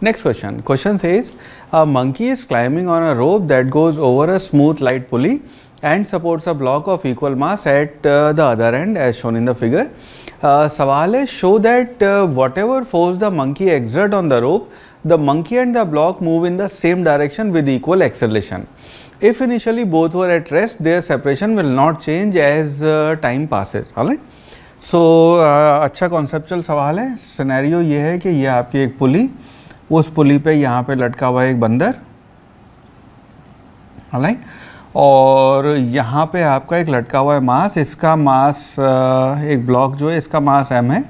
Next question. Question says, a monkey is climbing on a rope that goes over a smooth light pulley and supports a block of equal mass at uh, the other end as shown in the figure. Uh, सवाल है show that whatever force the monkey exert on the rope the monkey and the block move in the same direction with equal acceleration if initially both were at rest their separation will not change as time passes हालांकि so अच्छा conceptual सवाल है scenario ये है कि ये आपकी एक पुली उस पुली पे यहाँ पे लटका हुआ है एक बंदर राइट और यहाँ पे आपका एक लटका हुआ है मास इसका मास एक ब्लॉक जो है इसका मास एम है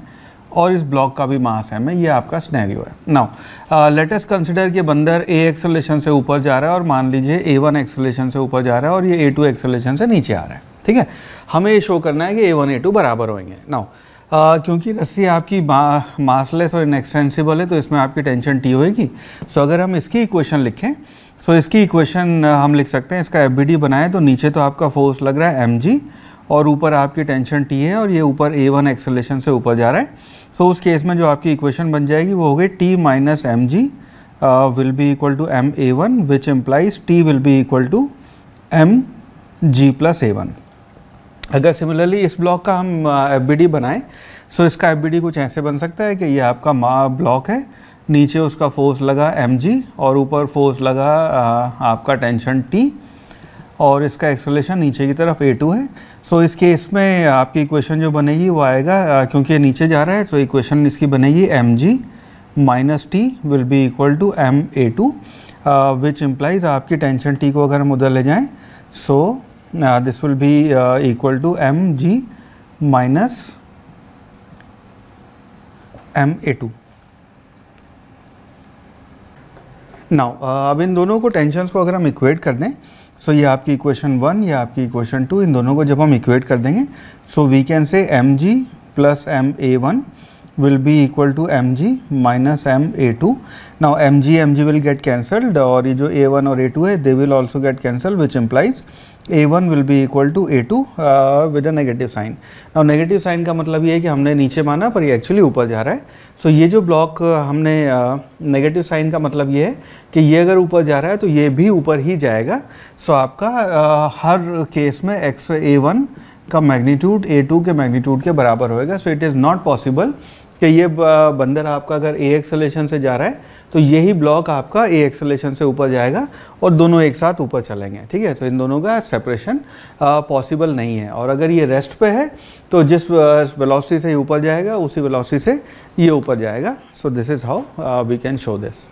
और इस ब्लॉक का भी मास एम है ये आपका स्नैरियो है नाउ लेटेस्ट कंसिडर कि बंदर ए एक्सलेशन से ऊपर जा रहा है और मान लीजिए ए वन एक्सलेशन से ऊपर जा रहा है और ये ए टू एक्सलेशन से नीचे आ रहा है ठीक है हमें ये शो करना है कि ए वन ए टू बराबर होंगे नाउ क्योंकि रस्सी आपकी मासलेस और इनएक्सटेंसिबल है तो इसमें आपकी टेंशन टी होएगी सो so, अगर हम इसकी इक्वेशन लिखें सो so इसकी इक्वेशन हम लिख सकते हैं इसका एफ बनाएं तो नीचे तो आपका फोर्स लग रहा है एम और ऊपर आपकी टेंशन टी है और ये ऊपर ए वन एक्सलेशन से ऊपर जा रहा है सो so, उस केस में जो आपकी इक्वेशन बन जाएगी वो हो गई T minus m g will be equal to m a one which implies T will be equal to m g plus a one अगर सिमिलरली इस ब्लॉक का हम एफ बी डी बनाएं सो इसका एफ बी डी कुछ ऐसे बन सकता है कि ये आपका मा ब्लॉक है नीचे उसका फोर्स लगा एम जी और ऊपर फोर्स लगा आपका टेंशन टी और इसका एक्सलेशन नीचे की तरफ ए टू है सो इस केस में आपकी इक्वेशन जो बनेगी वो आएगा क्योंकि ये नीचे जा रहा है तो इक्वेशन इसकी बनेगी m g minus T will be equal to m a two which implies आपकी टेंशन टी को अगर हम उधर ले जाएँ so so, this will be equal to m g minus m a two now अब इन दोनों को टेंशन को अगर हम इक्वेट कर दें सो so ये आपकी इक्वेशन वन या आपकी इक्वेशन टू इन दोनों को जब हम इक्वेट कर देंगे so we can say m g plus m a one will be equal to mg minus ma2. Now mg mg will get cancelled और ये जो a1 और a2 है they will also get cancelled which implies a1 will be equal to a2 uh, with a negative sign. Now negative sign का मतलब ये है कि हमने नीचे माना पर ये actually ऊपर जा रहा है सो so, ये जो ब्लॉक हमने नेगेटिव uh, साइन का मतलब ये है कि ये अगर ऊपर जा रहा है तो ये भी ऊपर ही जाएगा सो so, आपका uh, हर केस में एक्स ए वन का मैग्नीट्यूड ए टू के मैग्नीट्यूड के बराबर होएगा so it is not possible कि ये बंदर आपका अगर ए एक्सलेशन से जा रहा है तो यही ब्लॉक आपका ए एक्सलेशन से ऊपर जाएगा और दोनों एक साथ ऊपर चलेंगे ठीक है तो इन दोनों का सेपरेशन पॉसिबल नहीं है और अगर ये रेस्ट पे है तो जिस वेलोसिटी से ये ऊपर जाएगा उसी वेलोसिटी से ये ऊपर जाएगा so this is how we can show this